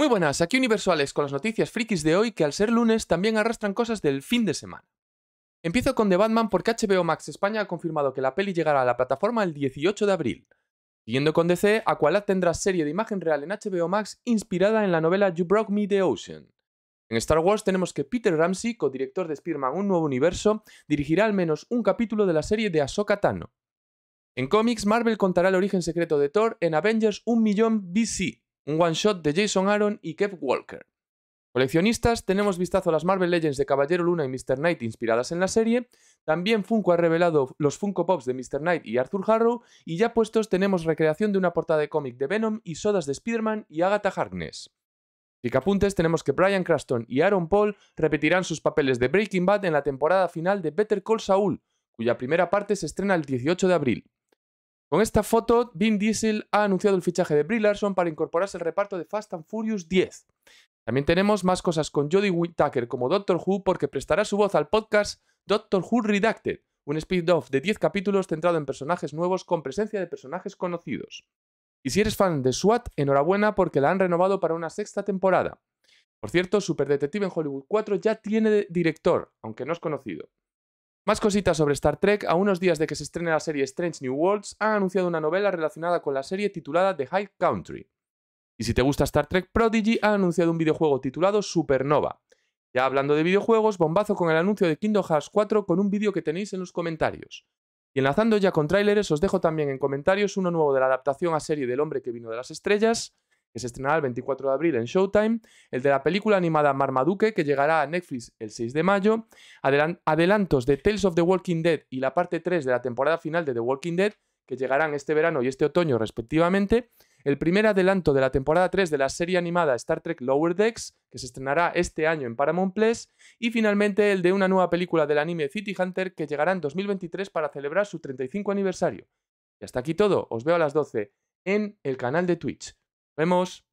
Muy buenas, aquí Universales con las noticias frikis de hoy que al ser lunes también arrastran cosas del fin de semana. Empiezo con The Batman porque HBO Max España ha confirmado que la peli llegará a la plataforma el 18 de abril. Siguiendo con DC, Aqualad tendrá serie de imagen real en HBO Max inspirada en la novela You Broke Me the Ocean. En Star Wars tenemos que Peter Ramsey, codirector de Spearman Un Nuevo Universo, dirigirá al menos un capítulo de la serie de Ahsoka Tano. En cómics, Marvel contará el origen secreto de Thor en Avengers 1 millón BC un one shot de Jason Aaron y Kev Walker. Coleccionistas, tenemos vistazo a las Marvel Legends de Caballero Luna y Mr. Knight inspiradas en la serie. También Funko ha revelado los Funko Pops de Mr. Knight y Arthur Harrow. Y ya puestos, tenemos recreación de una portada de cómic de Venom y sodas de Spider-Man y Agatha Harkness. Picapuntes, tenemos que Brian Craston y Aaron Paul repetirán sus papeles de Breaking Bad en la temporada final de Better Call Saul, cuya primera parte se estrena el 18 de abril. Con esta foto, Vin Diesel ha anunciado el fichaje de Brie Larson para incorporarse al reparto de Fast and Furious 10. También tenemos más cosas con Jodie Whittaker como Doctor Who porque prestará su voz al podcast Doctor Who Redacted, un spin-off de 10 capítulos centrado en personajes nuevos con presencia de personajes conocidos. Y si eres fan de SWAT, enhorabuena porque la han renovado para una sexta temporada. Por cierto, Super Detective en Hollywood 4 ya tiene director, aunque no es conocido. Más cositas sobre Star Trek. A unos días de que se estrene la serie Strange New Worlds, han anunciado una novela relacionada con la serie titulada The High Country. Y si te gusta Star Trek, Prodigy ha anunciado un videojuego titulado Supernova. Ya hablando de videojuegos, bombazo con el anuncio de Kingdom Hearts 4 con un vídeo que tenéis en los comentarios. Y enlazando ya con tráileres, os dejo también en comentarios uno nuevo de la adaptación a serie del hombre que vino de las estrellas, que se estrenará el 24 de abril en Showtime, el de la película animada Marmaduke, que llegará a Netflix el 6 de mayo, adelantos de Tales of the Walking Dead y la parte 3 de la temporada final de The Walking Dead, que llegarán este verano y este otoño respectivamente, el primer adelanto de la temporada 3 de la serie animada Star Trek Lower Decks, que se estrenará este año en Paramount Plus, y finalmente el de una nueva película del anime City Hunter que llegará en 2023 para celebrar su 35 aniversario. Y hasta aquí todo, os veo a las 12 en el canal de Twitch vemos.